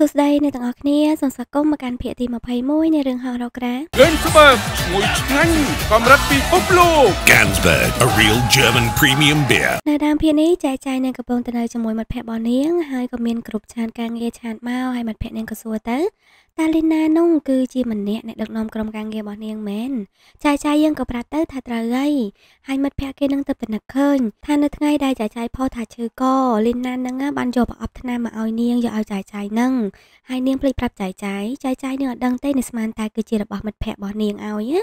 សួស្តីអ្នកទាំងអស់គ្នាសូមស្វាគមន៍មកកាន់ភាគទី21នៃរឿងហោះរ៉ូក្រា Gansberg ឈ្មោះឆ្ងាញ់កម្រិតពិភពលោក Gansberg a real German premium beer នៅដើមភាគនេះចែកចាយនឹងកំពុងទៅនៅជាមួយមិត្តភ័ក្តិបងនាងហើយក៏មានក្រុមឆានការងារឆានមកហើយមិត្តភ័ក្តិនាងក៏សួរទៅកាលីណានោះគឺជាម្នាក់អ្នកដឹកនាំក្រុមការងាររបស់នាងមែនចាយចាយយើងក៏ប្រាប់ទៅថាត្រូវហើយហើយមិត្តភ័ក្តិគេនឹងទៅពិនិត្យឃើញថានៅថ្ងៃដែលចាយចាយផុសថាឈឺកលីណានឹងបានយកប្រអប់ថ្នាំមកឲ្យនាងយកឲ្យចាយចាយនឹងហើយនាងភ្លេចប្រាប់ចាយចាយចាយចាយនឹងអត់ដឹងទេនេះស្មានតែគឺជារបស់មិត្តភ័ក្តិរបស់នាងឲ្យណា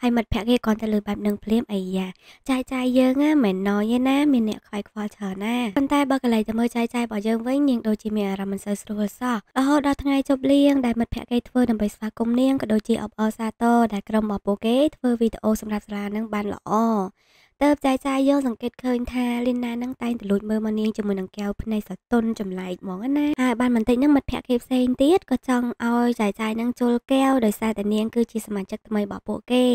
ហើយមិត្តភ័ក្តិគេគាត់ទៅលើបែបនឹងភ្លាមអីយ៉ាចាយចាយយើងណាមិនណយទេណាមានអ្នកខ្វាយខ្វល់ច្រើនណាប៉ុន្តែបើកន្លែងទៅមើលចាយចាយរបស់យើងវិញនាងដូចជាមានអារម្មណ៍មិនសូវស្រួលសោះរហូតដល់ថ្ងៃជប់លៀងដែលមិត្តភ័ក្រគេធ្វើដើម្បីស្វាគមន៍នាងក៏ដូចជាអបអរសាទរដែលក្រុមរបស់ពួកគេធ្វើវីដេអូសម្រាប់សាលានឹងបានល្អតើបចាយចាយយើងសង្កេតឃើញថាលីនណានឹងតែងតែលួចមើលមកនាងជាមួយនឹងកែវភ្នែកសតុនចម្លែកហ្មងណាហើយបានបន្តិចនឹងមិត្តភក្តិគេផ្សេងទៀតក៏ចង់ឲ្យចាយចាយនឹងជុលកែវដោយសារតែនាងគឺជាសមាជិកថ្មីរបស់ពួកគេ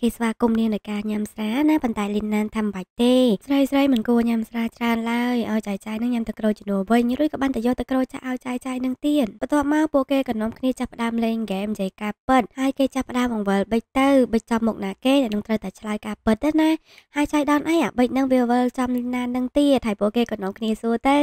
គេស្វាគមន៍នាងដោយការញ៉ាំស្រាណាប៉ុន្តែលីនណានថាមិនបាច់ទេស្រីស្រីមិនគួរញ៉ាំស្រាច្រើនឡើយឲ្យចាយចាយនឹងញ៉ាំទឹកក្រូចជំនួសវិញឬក៏បានតែយកទឹកក្រូចចាស់ឲ្យចាយចាយនឹងទៀតបន្ទាប់មកពួកគេក៏នាំគ្នាចាប់ផ្ដើមលេងហ្គេមនិយាយការពិតហើយគេចាប់ផ្ដើមបង្វិលបិចទៅបិចចំមុខណាគេដែលនឹងត្រូវតែឆ្លើយការពិតណាហើយហើយចៃដនអីអាបិចនឹងវាវល់ចំលីណានឹងទៀតហើយពួកគេក៏នាំគ្នាសួរទៅ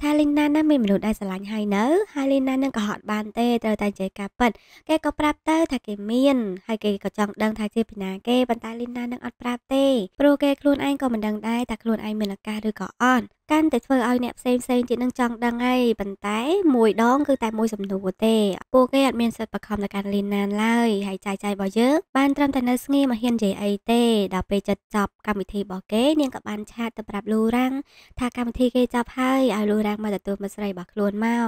ថាលីណានឹងមានមនុស្សដែលស្រឡាញ់ហើយនៅហើយលីណានឹងក៏ហត់បានទេត្រូវតែនិយាយការពិតគេក៏ប្រាប់ទៅថាគេមានហើយគេក៏ចង់ដឹងថាជាពីណាគេប៉ុន្តែលីណានឹងអត់ប្រាប់ទេព្រោះគេខ្លួនឯងក៏មិនដឹងដែរថាខ្លួនឯងមានឱកាសឬក៏អត់កាន់តែធ្វើឲ្យអ្នកផ្សេងផ្សេងទៀតនឹងចង់ដឹងហើយប៉ុន្តែមួយដងគឺតែមួយសំណួរទេពួកគេអត់មានសិទ្ធិបខំទៅកាន់លីនណានឡើយហើយចាយចាយរបស់យើងបានត្រឹមតែនៅស្ងៀមមិនហ៊ាននិយាយអីទេដល់ពេលចិត្តចប់កម្មវិធីរបស់គេនាងក៏បានឆាតទៅប្រាប់លូរាំងថាកម្មវិធីគេចប់ហើយឲ្យលូរាំងមកទទួលមិត្តស្រីរបស់ខ្លួនមក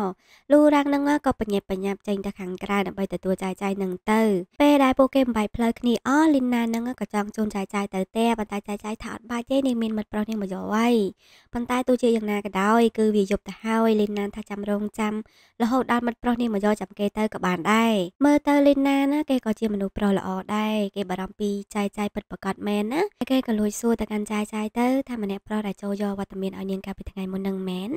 លូរាំងនឹងក៏បញ្ញាប់បញ្ញាប់ចេញទៅខាងក្រៅដើម្បីទទួលចាយចាយនឹងទៅពេលដែលពួកគេបំបាយផ្លូវគ្នាអស់លីនណានឹងក៏ចង់ជូនចាយចាយទៅតែប៉ុន្តែចាយចាយថាអត់បាច់ទេនាងមានមិត្តប្រុសនាងមកយកហើយប៉ុន្តែទោះជាយ៉ាងណាក៏ដោយគឺវាយប់ទៅហើយលីណាថាចាំរងចាំរហូតដល់មិត្តប្រុសនេះមកយកចាំគេទៅក៏បានដែរមើលទៅលីណាណាគេក៏ជាមនុស្សប្រុសល្អដែរគេបារម្ភពីចាយចាយពិតប្រកបមែនណាគេក៏លួចសួរទៅកាន់ចាយចាយទៅថាម្នាក់ប្រុសដែលចូលយកវត្តមានឲ្យនាងកាលពីថ្ងៃមុននឹងមែន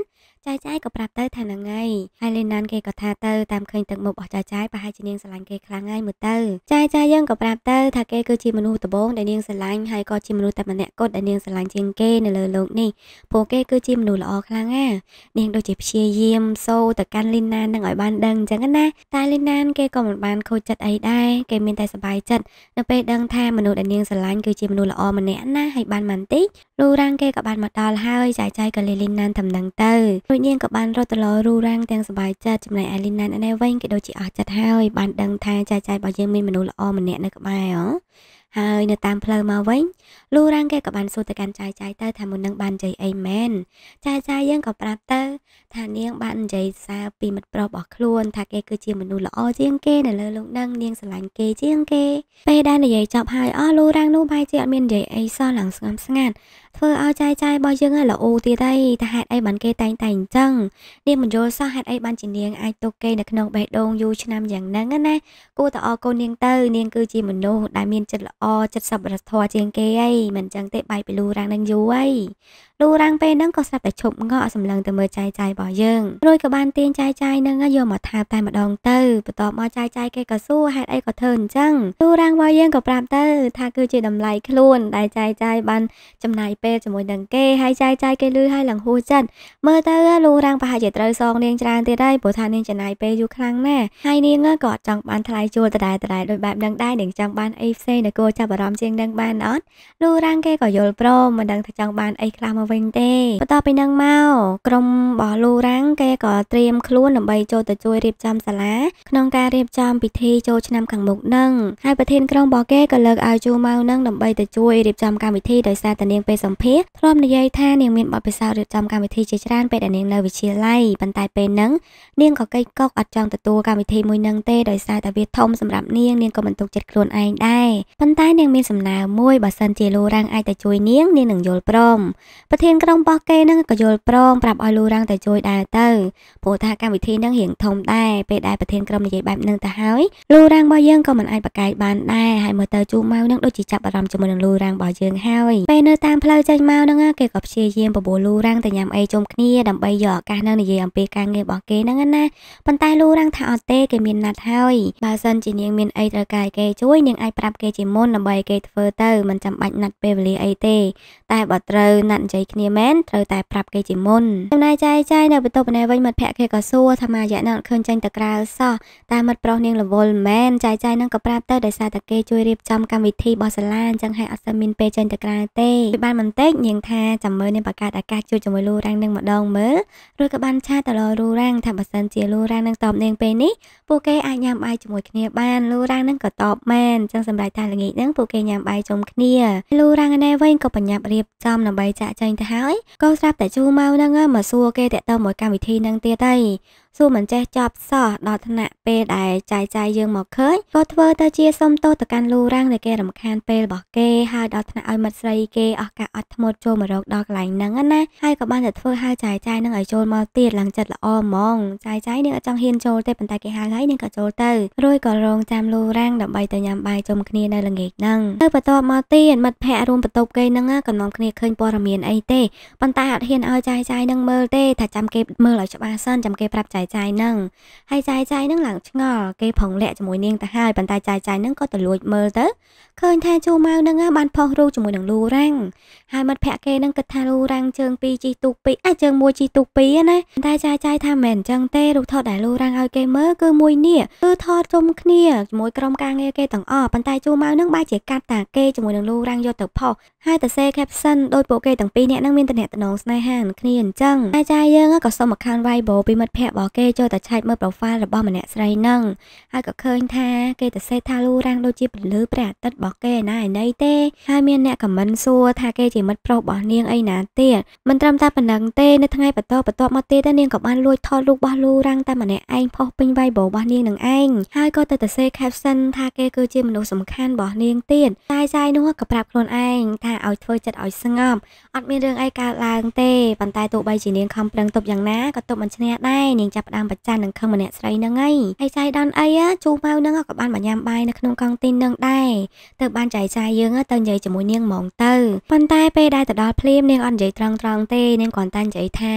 ចាយចាយក៏ប្រាប់ទៅថានឹងហើយហើយលីណានគេក៏ថាទៅតាមឃើញទឹកមុខរបស់ចាយចាយប្រហែលជានាងស្រឡាញ់គេខ្លាំងហើយមើលទៅចាយចាយយើងក៏ប្រាប់ទៅថាគេគឺជាមនុស្សដំបូងដែលនាងស្រឡាញ់ហើយក៏ជាមនុស្សតែម្នាក់គត់ដែលនាងស្រឡាញ់ជាងគេនៅលើលោកនេះពួកគេគឺជាមនុស្សល្អខ្លាំងណានាងដូចជាព្យាយាមសូទៅកាន់លីណាននឹងឲ្យបានដឹងអញ្ចឹងណា តែលីណានគេក៏មិនបានខូចចិត្តអីដែរគេមានតែសប្បាយចិត្តនៅពេលដឹងថាមនុស្សដែលនាងស្រឡាញ់គឺជាមនុស្សល្អម្នាក់ណាហើយបានមិនតិចលូរាំងគេក៏បានមកដល់ហើយចាយចាយក៏លេលីណានដំណឹងទៅដូចនាងក៏បានរត់ទៅលរូរាំងទាំងសប្បាយចិត្តចំណែកឯលីណានឯនេះវិញគេដូចជាអស់ចិត្តហើយបានដឹងថាចាយចាយរបស់យើងមានមនុស្សល្អម្នាក់នៅក្បែរហើយនៅតាមផ្លូវមកវិញលូរ៉ាំងគេក៏បានសួរទៅកាន់ចាយចាយទៅថាមុននឹងបាននិយាយអីមែនចាយចាយយើងក៏ប្រាប់ទៅ ថានាង បាននិយាយសារពីមិត្តប្រុសរបស់ខ្លួន ថាគេគឺជាមនុស្សល្អជាងគេនៅលើលោកនឹងនាងស្រឡាញ់គេជាងគេពេលដែលនិយាយចប់ហើយអស់លូរ៉ាំងនោះបែរជាអត់មាននិយាយអីសោះឡើងស្ងប់ស្ងាត់ធ្វើឲ្យចាយចាយរបស់យើងឲ្យល្អទៀតឯងតែហេតុអីបានគេតែងតែអញ្ចឹងនាងមិនយល់សោះហេតុអីបានជានាងអាចទុកគេនៅក្នុងបេះដូងយូរឆ្នាំយ៉ាងហ្នឹងណាគួរតែអរគុណនាងទៅ នាងគឺជាមនុស្សដែលមានចិត្តល្អចិត្តសប្បុរសធម៌ជាងគេឯងមិនអញ្ចឹងទេបែកពីលូរាំងនឹងយូរឯងលូរាំងពេលហ្នឹងក៏ស្រាប់តែឈប់ងក់សម្លឹងទៅមើលចាយចាយរបស់យើងរួចក៏បានទាញចាយចាយហ្នឹងយកមកថាតែម្ដងទៅបន្ទាប់មកចាយចាយគេក៏សួរហេតុអីក៏ធ្វើអញ្ចឹងលូរាំងរបស់យើងក៏ប្រាប់ទៅថាគឺជាតម្លៃខ្លួនដែលចាយចាយបានចំណាយពេលជាមួយនឹងគេហើយចាយចាយគេលឺហើយឡើងហួសចិត្តមើលទៅលូរាំងប្រហែលជាត្រូវសងនាងច្រើនទៀតហើយព្រោះថានាងចំណាយពេលយូរខ្លាំងណាស់ហើយនាងក៏ចង់បានថ្លៃជួលដដែលដដែលដោយបែបនឹងដែរនាងចង់បានអីផ្សេងដែលគួរចាប់អារម្មណ៍ជាងនឹងបានអត់លូរាំងគេក៏យល់ព្រមមិនដឹងថាចង់បានអីខ្លះមកមកវិញទេបន្ទាប់ពីនឹងមកក្រុមរបស់លូរ៉ាំងគេក៏ត្រៀមខ្លួនដើម្បីចូលទៅជួយរៀបចំសាលាក្នុងការរៀបចំពិធីចូលឆ្នាំខាងមុខនឹងហើយប្រធានក្រុមរបស់គេក៏លើកឲ្យជូម៉ៅនឹងដើម្បីទៅជួយរៀបចំកម្មវិធីដោយសារតានាងពេលសម្ភាសធ្លាប់និយាយថានាងមានបទពិសោធន៍រៀបចំកម្មវិធីជាច្រើនពេលដែលនាងនៅវិទ្យាល័យប៉ុន្តែពេលហ្នឹងនាងក៏កិច្ចកុកអត់ចង់ទទួលកម្មវិធីមួយនឹងទេដោយសារតែវាធំសម្រាប់នាងនាងក៏មិនទុកចិត្តខ្លួនឯងដែរប៉ុន្តែនាងមានសំណើមួយបើសិនជាលូរ៉ាំងអាចទៅជួយនាង នាងនឹងយល់ព្រមប្រធានក្រុមរបស់គេនឹងក៏យល់ព្រមប្រាប់ឲ្យលូរ៉ាំងទៅជួយដែរទៅព្រោះថាកម្មវិធីនឹងរៀងធំដែរពេលដែលប្រធានក្រុមនិយាយបែបនឹងទៅហើយលូរ៉ាំងរបស់យើងក៏មិនអាចប្រកែកបានដែរហើយមើលទៅជូម៉ៅនឹងដូចជាចាប់អារម្មណ៍ជាមួយនឹងលូរ៉ាំងរបស់យើងហើយពេលនៅតាមផ្លូវចេញមកនឹងគេក៏ព្យាយាមបបួលលូរ៉ាំងទៅញ៉ាំអីជុំគ្នាដើម្បីយកឱកាសនឹងនិយាយអំពីការងាររបស់គេហ្នឹងណាប៉ុន្តែលូរ៉ាំងថាអត់ទេគេមានណាត់ហើយបើសិនជានាងមានអីត្រូវការគេជួយនាងអាចប្រាប់គេជាមុនដើម្បីគេធ្វើទៅមិនចាំបាច់ណាត់ពេលវេលាអីទេតែបើត្រូវណាត់និយាយគ្នាមែនត្រូវតែប្រាប់គេជាមុនចំណាយចាយចាយនៅបន្ទប់ម្នាក់វិញមិត្តភ័ក្ដិគេក៏សួរថាម៉ាយៈនឹងអត់ឃើញចេញទៅក្រៅសោះតែមិត្តប្រុសនាងរវល់មែនចាយចាយនឹងក៏ប្រាប់ទៅដោយសារតែគេជួយរៀបចំកម្មវិធីបោះសាឡាអញ្ចឹងហើយអត់សូវមានពេលចេញទៅក្រៅទេពីបានបន្តិចនាងថាចាំមើលនាងបង្កើតអាកាសជួយជាមួយលូរ៉ាំងនឹងម្ដងមើលរួចក៏បានឆាតទៅលូរ៉ាំងថាបើសិនជាលូរ៉ាំងនឹងតបនាងពេលនេះពួកគេអាចញ៉ាំបាយជាមួយគ្នាបានលូរ៉ាំងនឹងក៏តបមែនអញ្ចឹងសម្រាប់ថាល្ងាចនឹងពួកគេញ៉ាំបាយជុំគ្នាលូរ៉ាំងឯណែវិញក៏បញ្ញាប់រៀបចំដើម្បីចាក់ចែងទៅហើយកូនស្រាប់តែជូម៉ៅហ្នឹងមកសួរគេតាក់ទងមួយកម្មវិធីហ្នឹងទៀតឯងសួរមិនចេះចប់សោះដល់ថ្នាក់ពេលដែលចាយចាយយើងមកឃើញក៏ធ្វើទៅជាសុំទោសទៅកាន់លូរាំងដែលគេរំខានពេលរបស់គេហើយដល់ថ្នាក់ឲ្យមិត្តស្រីគេអស់ការអត់ធ្មត់ចូលមករកដល់កន្លែងហ្នឹងណាហើយក៏បានតែធ្វើហៅចាយចាយនឹងឲ្យចូលមកទៀតឡើងចិត្តល្អហ្មងចាយចាយនឹងអត់ចង់ហ៊ានចូលទេប៉ុន្តែគេហៅហើយនឹងក៏ចូលទៅរួយក៏រងចាំលូរាំងដើម្បីទៅញ៉ាំបាយជុំគ្នានៅល្ងាចហ្នឹងទៅបន្ទាប់មកទៀតមិត្តភ័ក្តិរួមបន្ទប់គេហ្នឹងក៏នាំគ្នាឃើញព័ត៌មានអីទេប៉ុន្តែអត់ហ៊ានឲ្យចាយចាយនឹងមើលទេ ថាចាំគេមើលឲ្យច្បាស់សិនចាំគេប្រាប់ចាយយចាយនឹងហើយចាយចាយនឹងឡើងឆ្ងល់គេផងលាក់ជាមួយនាងទៅហើយប៉ុន្តែចាយចាយនឹងក៏ទៅលួចមើលទៅឃើញថាជូម៉ៅនឹងបានផុសរូបជាមួយនឹងលូរ៉ាំងហើយមិត្តភក្តិគេនឹងគិតថាលូរ៉ាំងជើងពីរជីទូកពីរអាចជើងមួយជីទូកពីរណាតែចាយចាយថាមិនអញ្ចឹងទេរូបថតដែលលូរ៉ាំងឲ្យគេមើលគឺមួយនេះគឺថតជុំគ្នាជាមួយក្រុមការងារគេទាំងអស់ប៉ុន្តែជូម៉ៅនឹងបែរជាកាត់តាគេជាមួយនឹងលូរ៉ាំងយកទៅផុសហើយតសេ caption ដោយពួកគេទាំងពីរនាក់នឹងមានតំណែងស្នេហាគ្នាអញ្ចឹងអាចារ្យយើងក៏សុំ account Viber ពីមិត្តភ័ក្តិរបស់គេចូលតែឆែកមើល profile របស់ម្នាក់ស្រីនឹងហើយក៏ឃើញថាគេទៅសេថាលូរាំងដូចជាពន្លឺព្រះអាទិត្យរបស់គេណាឯណីទេហើយមានអ្នកខមមិនសួរថាគេជាមិត្តប្រុសរបស់នាងអីណាទៀតមិនត្រឹមតែប៉ុណ្ណឹងទេនៅថ្ងៃបន្តបន្ទាប់មកទៀតនាងក៏បានលួចថតរូបរបស់លូរាំងតែម្នាក់ឯងផុសពេញវ័យបោរបស់នាងនឹងឯងហើយក៏ទៅទៅសេ caption ថាគេគឺជាមនុស្សសំខាន់របស់នាងទៀតតែចាយនោះក៏ប្រាប់ខ្លួនឯងថាឲ្យធ្វើចិត្តឲ្យស្ងប់អត់មានរឿងអីកើតឡើងទេប៉ុន្តែទោះបីជានាងខំប្រឹងទប់យ៉ាងណាក៏ទប់មិនឈ្នះដែរនាងចាប់ចាប់ផ្ដើមប្រច័ណ្ឌនឹងខឹងម្នាក់ស្រីហ្នឹងឯងហើយចៃដនអីជូម៉ៅហ្នឹងក៏បានបញ្ញាំបាយនៅក្នុងកង់ទីនហ្នឹងដែរទៅបានចៃចាយយើងទៅនិយាយជាមួយនាងហ្មងទៅប៉ុន្តែពេលដែលទៅដល់ភ្លាមនាងអត់និយាយត្រង់ត្រង់ទេនាងគ្រាន់តែនិយាយថា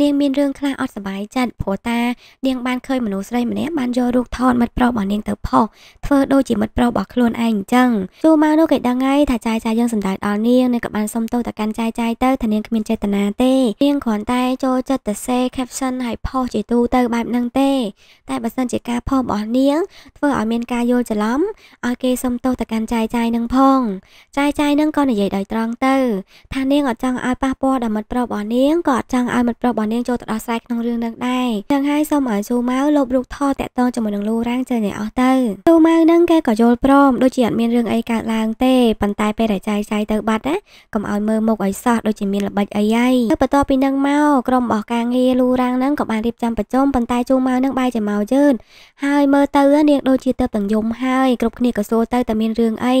នាងមានរឿងខ្លះអត់សប្បាយចិត្តព្រោះតានាងបានឃើញមនុស្សស្រីម្នាក់បានយករូបថតមិត្តប្រុសរបស់នាងទៅផុសធ្វើដូចជាមិត្តប្រុសរបស់ខ្លួនឯងអញ្ចឹងជូម៉ៅនោះគេដឹងហើយថាចៃចាយយើងសម្ដៅដល់នាងនាងក៏បានសុំទោសទៅកាន់ចៃចាយទៅថានាងគ្មានចេតនាទេនាងគ្រាន់តែចូលចិត្តទៅសេ caption ហើយផុសជាទូទៅបែបហ្នឹងទេ តែបើសិនជាការផមរបស់នាងធ្វើឲ្យមានការយល់ច្រឡំឲ្យគេសុំទោសទៅកាន់ចាយចាយនឹងផងចាយចាយនឹងក៏និយាយដោយត្រង់ទៅថានាងអត់ចង់ឲ្យប៉ះពាល់ដល់មិត្តប្រុសរបស់នាងក៏អត់ចង់ឲ្យមិត្តប្រុសរបស់នាងចូលទៅដោះស្រាយក្នុងរឿងនឹងដែរចឹងហើយសូមឲ្យស៊ូម៉ៅលបរូបថតតាក់ទងជាមួយនឹងលូរាងចេញឲ្យអស់ទៅស៊ូម៉ៅនឹងគេក៏យល់ព្រមដូចជាអត់មានរឿងអីកើតឡើងទេប៉ុន្តែពេលដែលចាយចាយទៅបាត់ណាកុំឲ្យមើលមុខឲ្យសោះដូចជាមានល្បិចអីហើយបន្ទាប់ពីនឹងមកក្រុមរបស់ការងារលូរាងនឹងក៏បានរៀបចំបញ្ចមប៉ុន្តែជូម៉ៅនឹងបែរជាមកយឺនហើយមើលទៅនាងដូចជាទៅទាំងយំហើយគ្រប់គ្នាក៏សួរទៅតែមានរឿងអី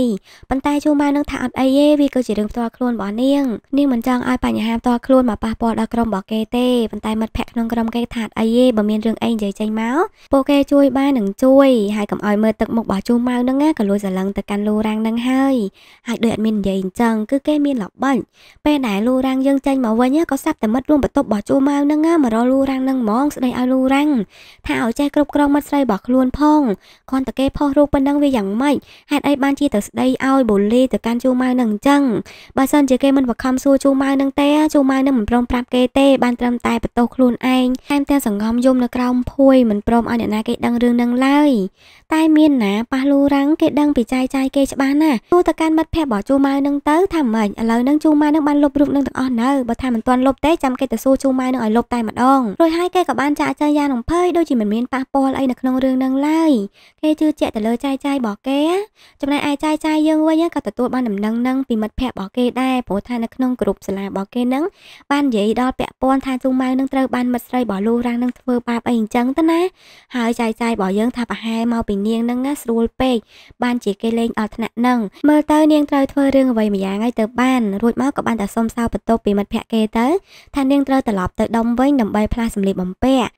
ប៉ុន្តែជូម៉ៅនឹងថាអត់អីទេវាគឺជារឿងផ្ទាល់ខ្លួនរបស់នាងនាងមិនចង់ឲ្យបញ្ហាផ្ទាល់ខ្លួនមកប៉ះពាល់ដល់ក្រុមរបស់គេទេប៉ុន្តែមិត្តភ័ក្តិក្នុងក្រុមគេថាអត់អីទេបើមានរឿងអីនិយាយចេញមកពួកគេជួយបាននឹងជួយហើយកុំឲ្យមើលទឹកមុខរបស់ជូម៉ៅនឹងក៏លួចសឡឹងទៅកាន់លូរាំងនឹងហើយហើយដូចអត់មាននិយាយអញ្ចឹងគឺគេមានល្បិចពេលដែលលូរាំងយើងចេញមកវិញក៏សាប់តែមិត្តរួមបន្ទប់របស់ជូម៉ៅនឹងមករលូរាំងនឹងហ្មងស្ដីឲ្យលូរាំងថាឲ្យចេះគ្រប់គ្រងមាត់ស្រីរបស់ខ្លួនផងគ្រាន់តែគេផុសរូបប៉ុណ្ណឹងវាយ៉ាងម៉េចហេតុអីបានជាទៅស្ដីឲ្យបូលីទៅកាន់ជូម៉ៅនឹងអញ្ចឹងបើសិនជាគេមិនបង្ខំសួរជូម៉ៅនឹងទេជូម៉ៅនឹងមិនព្រមប្រាប់គេទេបានត្រឹមតែបន្ទោសខ្លួនឯងថែមទាំងសង្ងំយំនៅក្រោមភួយមិនព្រមឲ្យអ្នកណាគេដឹងរឿងនឹងឡើយតែមានណាប៉ះលូរាំងគេដឹងពីចាយចាយគេច្បាស់ណាស់ទូទៅកាន់មិត្តភ័ក្តិរបស់ជូម៉ៅនឹងទៅថាម៉េចឥឡូវនឹងជូម៉ៅនឹងបានលុបរូបនឹងទាំងអស់នៅបើថាមិនទាន់លុបទេចាំគេទៅសួរជូម៉ៅនឹងឲ្យលុបតែម្ដងរួចហើយគេក៏បានចាក់អាចារ្យយ៉ានឹងភ័យដូចជាមិនមានប៉ះពាល់អីនៅក្នុងរឿងនឹងឡើយគេជឿជាក់ទៅលើចាយចាយរបស់គេ ចំណែកឯចាយចាយយើងវិញក៏ទទួលបានដំណឹងនឹងពីមិត្តភ័ក្តិរបស់គេដែរព្រោះថានៅក្នុងក្រុមសាលារបស់គេនឹងបាននិយាយដល់ពាក់ព័ន្ធថាស៊ូម៉ៅនឹងត្រូវបានមិត្តស្រីរបស់លូរ៉ាំងនឹងធ្វើបាបអីអញ្ចឹងទៅណាហើយចាយចាយរបស់យើងថាប្រហែលមកពីនាងនឹងស្រួលពេកបានជាគេលេងអល់ថ្នាក់នឹងមើលទៅនាងត្រូវធ្វើរឿងអ្វីម្យ៉ាងហើយទៅបានរួចមកក៏បានតែសុំសោបន្ទប់ពីមិត្តភ័ក្តិគេទៅថានាងត្រូវត្រឡប់ទៅដុំវិញដើម្បីផ្លាស់សម្លៀកបំពាក់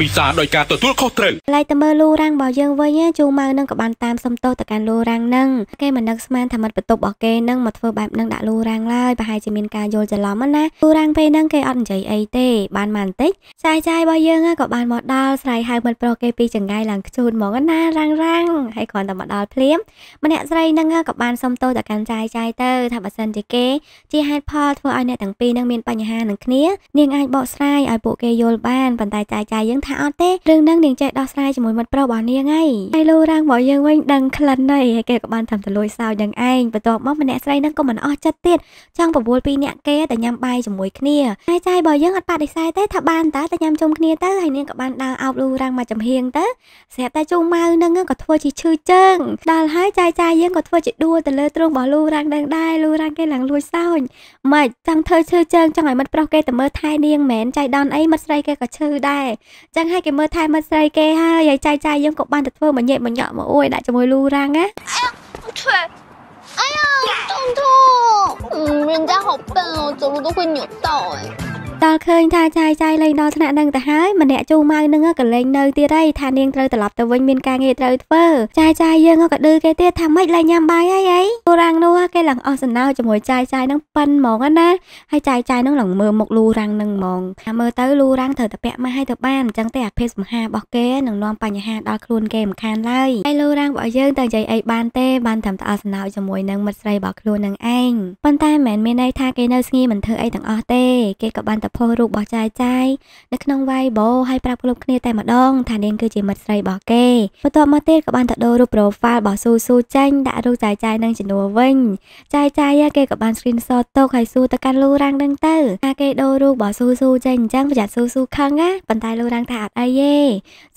ពិសារដោយការទទួលខុសត្រូវឡើយតើមើលលូរាំងរបស់យើងវិញជូម៉ៅនឹងក៏បានតាមសុំទោសទៅកាន់លូរាំងនឹងគេមិននឹកស្មានថាមិត្តបន្ទប់របស់គេនឹងមកធ្វើបែបនឹងដាក់លូរាំងឡើយប្រហែលជាមានការយល់ច្រឡំណាលូរាំងពេលហ្នឹងគេអត់និយាយអីទេបានមកបន្តិចសាយចាយរបស់យើងក៏បានមកដល់ស្រ័យហៅមិត្តប្រុសគេពីចង្កាយឡើងខ្ជូនហ្មងណារាំងរាំងហើយគ្រាន់តែមកដល់ភ្លាមម្នាក់ស្រីហ្នឹងក៏បានសុំទោសទៅកាន់ចាយចាយទៅថាបើសិនជាគេជាហេតុផលធ្វើឲ្យអ្នកទាំងពីរនឹងមានបញ្ហានឹងគ្នានាងអាចបកស្រាយឲ្យពួកគេយល់បានប៉ុន្តែចាយចាយយើងថាថាអត់ទេរឿងហ្នឹងនាងចេះដោះស្រាយជាមួយមិត្តប្រុសរបស់នាងហើយហើយលូរាំងរបស់យើងវិញដឹងក្លិនហើយគេក៏បានតាមទលួយសើចនឹងឯងបន្ទាប់មកម្នាក់ស្រីហ្នឹងក៏មិនអស់ចិត្តទៀតចង់ប្រវល់ពីអ្នកគេតែញ៉ាំបាយជាមួយគ្នាហើយចាយរបស់យើងអត់បដិសេធទេថាបានតើតែញ៉ាំជុំគ្នាទៅហើយនាងក៏បានដើរអោបលូរាំងមកចំហៀងទៅស្រាប់តែជុំម៉ៅហ្នឹងក៏ធ្វើជាឈឺជើងដល់ហើយចាយចាយយើងក៏ធ្វើជាដួលទៅលើទ្រូងរបស់លូរាំងដឹងដែរលូរាំងគេឡើងលួចសើចម៉េចចង់ធ្វើឈឺជើងចង់ឲ្យមិត្តប្រុសគេទៅមើលថែនាងមែនចៃដនអីមិត្តស្រីគេក៏ឈឺដែរចឹងឲ្យគេមើលថែមិត្តស្រីគេហើយហើយចៃចៃយើងក៏បានទៅធ្វើមកញែកមកញក់មកអួយដាក់ជាមួយលូរាំងណាធ្វើ哎呀，痛痛！嗯，人家好笨哦，走路都会扭到哎。ដល់ឃើញថាចាយចាយលេងដល់ថ្នាក់នឹងទៅហើយម្នាក់ជូម៉ៅនឹងក៏លេងនៅទៀតហើយថានាងត្រូវត្រឡប់ទៅវិញមានការងារត្រូវធ្វើ ចាយចាយយើងក៏ឌឺគេទៀតថាម៉េចលែងញ៉ាំបាយហើយអីទូរាំងនោះគេឡើងអស់សំណើជាមួយចាយចាយនឹងប៉ិនហ្មងណាហើយចាយចាយនឹងឡើងមើលមុខលូរាំងនឹងហ្មងថាមើលទៅលូរាំងត្រូវតែពាក់ម៉ាស់ឲ្យទៅបានអញ្ចឹងទេអាភេទសម្ហារបស់គេនឹងនាំបញ្ហាដល់ខ្លួនគេមិនខានឡើយហើយលូរាំងរបស់យើងទៅនិយាយអីបានទេបានត្រឹមតែអស់សំណើជាមួយនឹងមិត្តស្រីរបស់ខ្លួននឹងឯងប៉ុន្តែមិនមែនមានន័យថាគេនៅស្ងៀមមិនធ្វើអីទាំងអស់ទេគេក៏បានតែផុសរូបរបស់ចាយចាយនៅក្នុង Viber ហើយប្រាប់គ្រប់គ្នា តែម្ដង ថានាងគឺជាមិត្តស្រីរបស់គេបន្ទាប់មកទៀតក៏បានទៅដូររូប profile របស់ស៊ូស៊ូចេញដាក់រូបចាយចាយនឹងជំនួសវិញចាយចាយគេក៏បាន screenshot ទុកហើយស៊ូទៅកាន់លូរាំងនឹងទៅថាគេដូររូបរបស់ស៊ូស៊ូចេញអញ្ចឹងប្រយ័ត្នស៊ូស៊ូខឹងណាប៉ុន្តែលូរាំងថាអត់អីទេ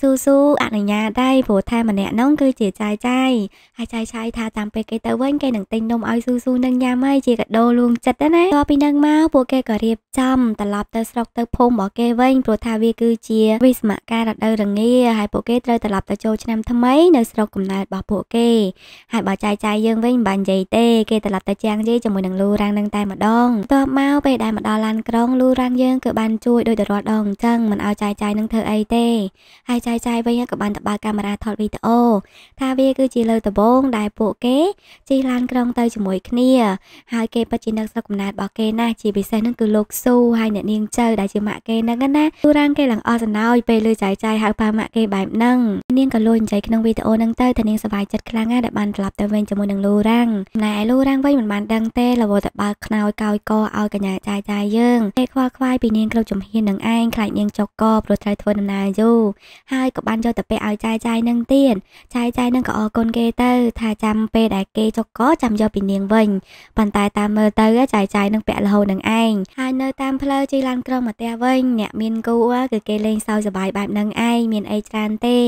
ស៊ូស៊ូអនុញ្ញាតដែរព្រោះថាម្នាក់នោះគឺជាចាយចាយហើយចាយចាយថាតាមពេលគេទៅវិញគេនឹងទិញនំឲ្យស៊ូស៊ូនឹងញ៉ាំហើយជាកាដូលួងចិត្តណាតពីនឹងមកពួកគេក៏រៀបចំត្រឡប់ប់ទៅស្រុកទៅភូមិរបស់គេវិញព្រោះថាវាគឺជាវិស្មការរដូវរងាហើយពួកគេត្រូវត្រឡប់ទៅចូលឆ្នាំថ្មីនៅស្រុកកំណើតរបស់ពួកគេហើយបើចាយចាយយើងវិញមិនបាននិយាយទេគេត្រឡប់ទៅជាងយាយជាមួយនឹងលូរាំងនឹងតែម្ដងតបមកពេលដែលមកដល់ឡានក្រុងលូរាំងយើងក៏បានជួយដោយដរាល់ដងអញ្ចឹងមិនឲ្យចាយចាយនឹងធ្វើអីទេ ហើយចាយចាយវិញក៏បានតបើកាមេរ៉ាថតវីដេអូថាវាគឺជាលើដំបងដែលពួកគេជិះឡានក្រុងទៅជាមួយគ្នាហើយគេពិតជានឹកស្រុកកំណើតរបស់គេណាស់ជាពិសេសនឹងគឺលោកស៊ូហើយអ្នកនាងនាងចៅដែលជាម៉ាក់គេហ្នឹងណាទូរាងគេឡើងអស់សំណោយពេលលើចៅចៃហៅប៉ាម៉ាក់គេបែបហ្នឹងនាងក៏លួចនិយាយក្នុងវីដេអូហ្នឹងទៅថានាងសប្បាយចិត្តខ្លាំងណាស់ដែលបានត្រឡប់ទៅវិញជាមួយនឹងលូរាំងណែឯលូរាំងវិញមិនបានដឹងទេរវល់តែបើខ្នើយកោយកឲ្យកញ្ញាចៃចៃយើងគេខ្វល់ខ្វាយពីនាងគ្រប់ជំហាននឹងឯងខ្លាចនាងចុកកព្រោះត្រូវធ្វើដំណើរយូរហើយក៏បានយកទៅពាក់ឲ្យចៃចៃនឹងទៀតចៃចៃនឹងក៏អរគុណគេទៅ ថាចាំពេលដែលគេចុកកចាំយកពីនាងវិញប៉ុន្តែតាមមើលទៅចៃចៃនឹងពាក់លហូតនឹងឯងហើយនៅតាមផ្លូវជិះឡើងក្រុងមកផ្ទះវិញអ្នកមានគូគឺគេលេងសើចសប្បាយបែបហ្នឹងឯងមានអីច្រើនទេ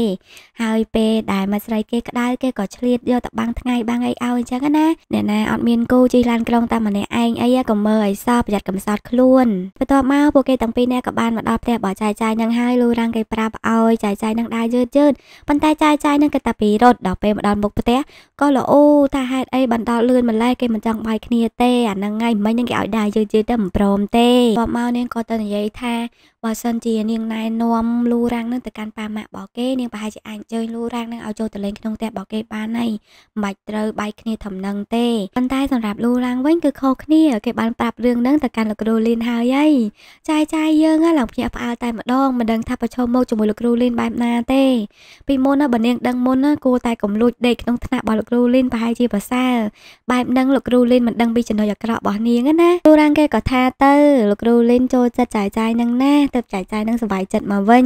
ហើយពេលដែលមកស្រីគេក្តៅគេក៏ឆ្លៀតយកតបាំងថ្ងៃបាំងអីឲ្យអញ្ចឹងណាអ្នកណាអត់មានគូជិះឡានក្រុងតាមម្នាក់ឯងអីក៏មើលឲ្យសោះប្រយ័ត្នកំសត់ខ្លួនបន្ទាប់មកពួកគេទាំងពីរនាក់ក៏បានមកដល់ផ្ទះបើចាយចាយនឹងហើយលូរាំងគេប្រាប់ឲ្យចាយចាយនឹងដើរយឺតយឺតប៉ុន្តែចាយចាយនឹងគេតាពីរត់ដល់ពេលមកដល់មុខផ្ទះក៏លោអូថាហេតុអីបានដល់លឿនម្ល៉េះគេមិនចង់បាយគ្នាទេអាហ្នឹងហើយមិញនឹងគេឲ្យដើរយឺតយឺតតែមិនព្រមទេបន្ទាប់មកនាងក៏ទៅនិយាយថាបើសិនជានាងណែនាំលូរាំងនឹងទៅកាន់ប៉ាម៉ាក់របស់គេនាងប្រហែលជាអាចអញ្ជើញលូរាំងនឹងឲ្យចូលទៅលេងក្នុងផ្ទះរបស់គេបានហើយមិនបាច់ត្រូវបែកគ្នាធំនឹងទេប៉ុន្តែសម្រាប់លូរាំងវិញគឺខុសគ្នាគេបានប្រាប់រឿងនឹងទៅកាន់លោកគ្រូលីនហើយហីចាយចាយយើងឡើងភ្ញាក់ផ្អើលតែម្ដងមិនដឹងថាប្រឈមមុខជាមួយលោកគ្រូលីនបែបណាទេពីមុនបើនាងដឹងមុនគួរតែកុំលួចដេកក្នុងថ្នាក់របស់លោកគ្រូលីនប្រហែលជាប្រសើរបែបហ្នឹងលោកគ្រូលីនមិនដឹងពីចំណុចអាក្រក់របស់នាងណាលូរាំងគេក៏ថាទៅលោកគ្រូលីនចូលចិត្តចាយចាយនឹងណាទៅចាយចាយនឹងសុវ័យចិត្តមកវិញ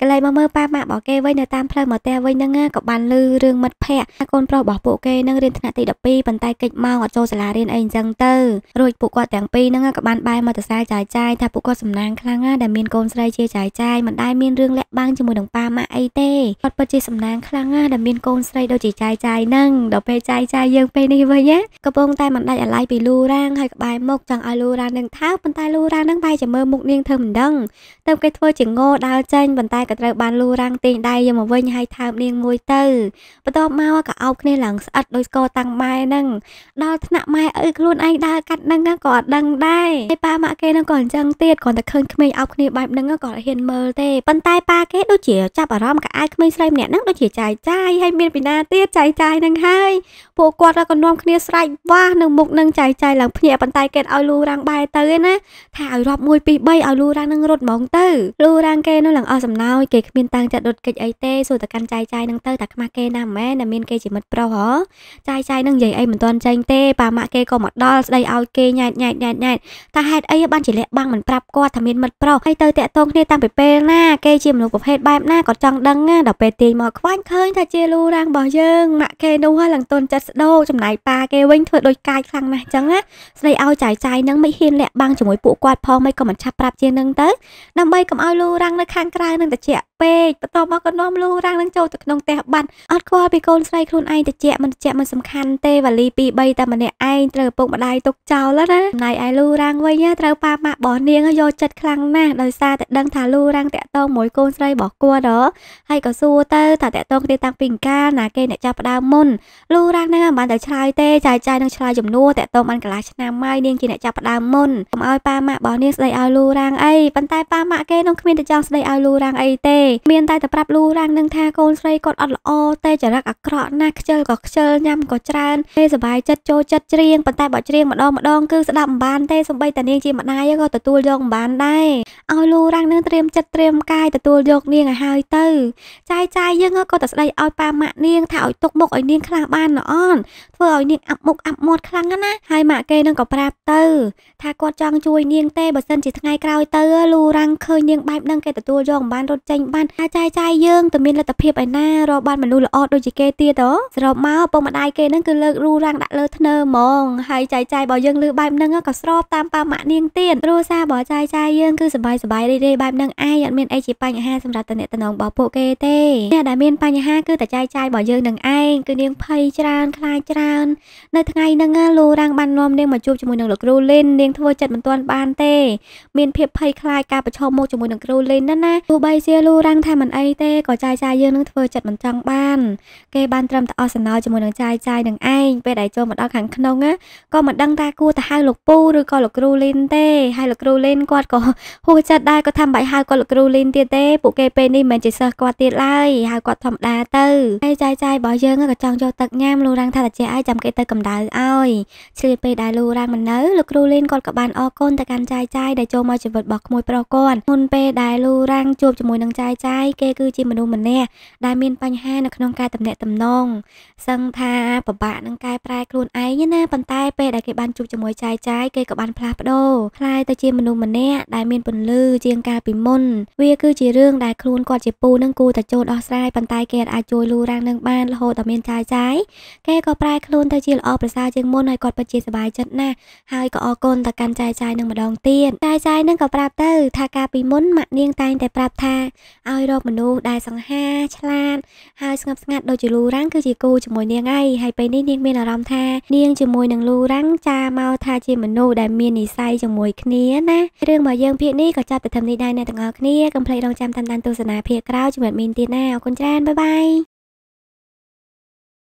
កលែងមកមើលប៉ាម៉ាក់របស់គេវិញនៅតាមផ្លូវមកផ្ទះវិញនឹងក៏បានលឺរឿងមិត្តភ័ក្តិកូនប្រុសរបស់ពួកគេនឹងរៀនថ្នាក់ទី12ប៉ុន្តែកិច្ចម៉ោងអត់ចូលសាលារៀនអីអញ្ចឹងទៅរួចពួកគាត់ទាំងពីរនឹងក៏បានបែរមកទៅសាយចាយចាយថាពួកគាត់សំណាងខ្លាំងណាស់ដែលមានកូនស្រីជាចាយចាយមិនដែលមានរឿងលាក់បាំងជាមួយនឹងប៉ាម៉ាក់អីទេគាត់ពិតជា សំណាងខ្លាំងណាស់ដែលមានកូនស្រីដូចជាចាយចាយនឹងដល់ពេលចាយចាយយើងពេលនេះវិញណាកំពុងតែមិនដាច់អាល័យពីលូរាងហើយក្បែរមុខចង់ឲ្យលូរាងនឹងថើបប៉ុន្តែលូរាងនឹងបែរតែជាមើលមុខនាងធ្វើមិនដឹងទៅគេធ្វើជាងោដើរចេញប៉ុន្តែក៏ត្រូវបានលូរាំងទាញដៃយកមកវិញហើយថើបនាងមួយទៅបន្ទាប់មកក៏អោបគ្នាឡើងស្អិតដោយស្គរតាំងម៉ែនឹងដល់ថ្នាក់ម៉ែឪខ្លួនឯងដើរកាត់នឹងក៏អត់ដឹងដែរហើយប៉ាម៉ាក់គេនឹងក៏អញ្ចឹងទៀតគ្រាន់តែឃើញក្មេងអោបគ្នាបែបហ្នឹងក៏ហ៊ានមើលទេប៉ុន្តែប៉ាគេដូចជាចាប់អារម្មណ៍ក៏អាចក្មេងស្រីម្នាក់ហ្នឹងដូចជាចាយចាយហើយមានពីណាទៀតចាយចាយហ្នឹងហើយពួកគាត់ក៏នាំគ្នាស្រែកវ៉ាស់នៅមុខនឹងចាយចាយឡើងភ្ញាក់ប៉ុន្តែគេឲ្យលូរាំងបែរទៅឯណាថាឲ្យរាប់1 2 3ឲ្យលូរាងនឹងរត់ហ្មងទៅលូរាងគេនោះឡើងអស់សំណោយគេគ្មានតាំងចិត្តរត់គេចអីទេសួរតែកាន់ចាយចាយនឹងទៅតែខ្មាស់គេណាមែនតែមានគេជាមិត្តប្រុសហ៎ចាយចាយនឹងនិយាយអីមិនទាន់ចេញទេប៉ាម៉ាក់គេក៏មកដល់ស្ដីឲ្យគេញ៉ែតញ៉ែតញ៉ែតញ៉ែតតែហេតុអីបានជាលាក់បាំងមិនប្រាប់គាត់ថាមានមិត្តប្រុសហើយទៅតាក់ទងគ្នាតាំងពីពេលណាគេជាមនុស្សប្រភេទបែបណាក៏ចង់ដឹងណាដល់ពេលទាញមកខ្វាញ់ឃើញ ថាជាលូរាងរបស់យើងម៉ាក់គេនោះឡើងទន់ចិត្តស្ដោចំណាយប៉ាគេវិញធ្វើដូចកាយខ្លាំងណាស់ចឹងណាស្ដីឲ្យចាយចាយនឹងមិនហ៊ានលាក់បាំងជាមួយពួកគាត់ផងមិនក៏មិនឆាប់ប្រាប់ជាងនឹងទៅដើម្បីកុំឲ្យលូរាំងនៅខាងក្រៅនឹងតិចពេកបន្ទាប់មកក៏នាំលូរាំងនឹងចូលទៅក្នុងផ្ទះបាត់អត់ខ្វល់ពីកូនស្រីខ្លួនឯងតិចមិនតិចមិនសំខាន់ទេវ៉ាលី2 3តែម្នាក់ឯងត្រូវឪពុកម្ដាយទុកចោលណាណៃឯលូរាំងវិញត្រូវប៉ាម៉ាក់បោះនាងយកចិត្តខ្លាំងណាស់ដោយសារតែដឹងថាលូរាំងតាក់ទងមួយកូនស្រីរបស់គាត់ហ៎ហើយក៏សួរទៅថាតាក់ទងគ្នាតាំងពីកាលណាគេអ្នកចាប់ផ្ដើមមុនលូរាំងនឹងបានតែឆ្លើយទេចាយចាយនឹងឆ្លើយចំនួនតាក់ទងបានកន្លះឆ្នាំហើយនាងជាអ្នកចាប់ផ្ដើមមុនកុំឲ្យប៉ាម៉ាក់របស់នាងស្ស្ដីឲ្យលូរាងអីប៉ុន្តែប៉ាម៉ាក់គេនោះគ្មានតែចង់ស្ដីឲ្យលូរាងអីទេមានតែតែប្រាប់លូរាងនឹងថាកូនស្រីគាត់អត់ល្អតែចរិតអាក្រក់ណាស់ខ្ជិលក៏ខ្ជិលញ៉ាំក៏ច្រើនគេសบายចិត្តចូលចិត្តច្រៀងប៉ុន្តែបើច្រៀងម្ដងម្ដងគឺស្ដាប់មិនបានទេសំបីតានាងជាម្ដាយក៏ទទួលយកមិនបានដែរឲ្យលូរាងនឹងត្រៀមចិត្តត្រៀមកាយទទួលយកនាងឲ្យហើយទៅចាយចាយយើងក៏តែស្ដីឲ្យប៉ាម៉ាក់នាងថាឲ្យទុកមុខឲ្យនាងខ្លះបានណ៎អូនធ្វើឲ្យនាងអាប់មុខអាប់មាត់ខ្លាំងណាស់ហើយម៉ាក់គេនឹងក៏ប្រាប់ទៅថាគាត់ចង់ជួយនាងទេបើសិនជាថ្ងៃក្រោយទៅលូរាំងឃើញនាងបែបហ្នឹងគេទទួលយកមិនបានរត់ចេញបានថាចាយចាយយើងទៅមានលទ្ធភាពឯណារកបានមនុស្សល្អដូចជាគេទៀតហ៎សរុបមកឪពុកម្ដាយគេហ្នឹងគឺលើកលូរាំងដាក់លើធ្នើហ្មង ហើយចាយចាយរបស់យើងលឺបែបហ្នឹងក៏ស្របតាមប៉ាម៉ាក់នាងទៀតគ្រួសាររបស់ចាយចាយយើងគឺសบายសบายរីករាយបែបហ្នឹងឯងអត់មានអីជាបញ្ហាសម្រាប់តំណែងរបស់ពួកគេទេអ្នកដែលមានបញ្ហាគឺតែចាយចាយរបស់យើងនឹងឯងគឺនាងភ័យច្រើនខ្លាចច្រើននៅថ្ងៃហ្នឹងលូរាំងបាននាំនាងមកជួបជាមួយនឹងលោកគ្រូលីននាងធ្វើចិត្តមិនទាន់បានទេមានភាពភ័យខ្លាចការប្រឈមមុខជាមួយនឹងគ្រូលេងណាស់ណាទោះបីជាលូរាំងថាមិនអីទេក៏ចាយចាយយើងនឹងធ្វើចិត្តមិនចង់បាន គេបានត្រឹមតែអស់សំណើជាមួយនឹងចាយចាយនឹងឯងពេលដែលចូលមកដល់ខាងក្នុងក៏មិនដឹងថាគួរទៅហៅលោកពូឬក៏លោកគ្រូលេងទេហើយលោកគ្រូលេងគាត់ក៏ហួសចិត្តដែរគាត់ថាមិនបាច់ហៅគាត់លោកគ្រូលេងទៀតទេ ពួកគេពេលនេះមិនជាសិស្សគាត់ទៀតឡើយហៅគាត់ធម្មតាទៅហើយចាយចាយរបស់យើងក៏ចង់យកទឹកញ៉ាំលូរាំងថាតាចេះឯងចាំគេទៅកម្ដៅឲ្យឆ្លៀតពេលដែលលូរាំងមិននៅលោកគ្រូលេងគាត់ក៏បានអរគុណទៅកាន់ចាយចាយចាយដែលចូលមកជីវិតរបស់ក្មួយប្រុសគាត់មុនពេលដែលលូរ៉ាំងជួបជាមួយនឹងចាយចាយគេ គឺជាមនុស្សម្នាក់ដែលមានបញ្ហានៅក្នុងការតំណែងតំណងសឹងថាពិបាកនឹងកែប្រែខ្លួនឯងណាប៉ុន្តែពេលដែលគេបានជួបជាមួយចាយចាយគេក៏បានផ្លាស់ប្ដូរខ្លាយទៅជាមនុស្សម្នាក់ដែលមានពន្លឺជាងកាលពីមុន វាគឺជារឿងដែលខ្លួនគាត់ជាពូនឹងគួរតែចូលដោះស្រាយប៉ុន្តែគេអាចជួយលូរ៉ាំងនឹងបានរហូតដល់មានចាយចាយគេក៏ប្រែខ្លួនទៅជាល្អប្រសើរជាងមុនហើយគាត់ពិតជាសប្បាយចិត្តណាស់ហើយក៏អរគុណទៅកាន់ចាយចាយនឹងម្ដងទៀតចិត្តតាយចាយនឹងក៏ប្រាប់ទៅ ថាកាលពីមុនម៉ាក់នាងតែងតែប្រាប់ថាឲ្យរកមនុស្សដែលសង្ហាឆ្លាតហើយស្ងប់ស្ងាត់ដូចជាលូរ៉ាំងគឺជាគូជាមួយនាងឯងហើយពេលនេះនាងមានអារម្មណ៍ថានាងជាមួយនឹងលូរ៉ាំងចាមកថាជាមនុស្សដែលមាននិស្ស័យជាមួយគ្នាណារឿងរបស់យើងភាគនេះក៏ចាប់តែធំនេះដែរអ្នកទាំងអស់គ្នាកុំភ្លេចរងចាំតាមដានទស្សនាភាគក្រោយជាមួយមីនទៀតណាអរគុណច្រើនបាយបាយ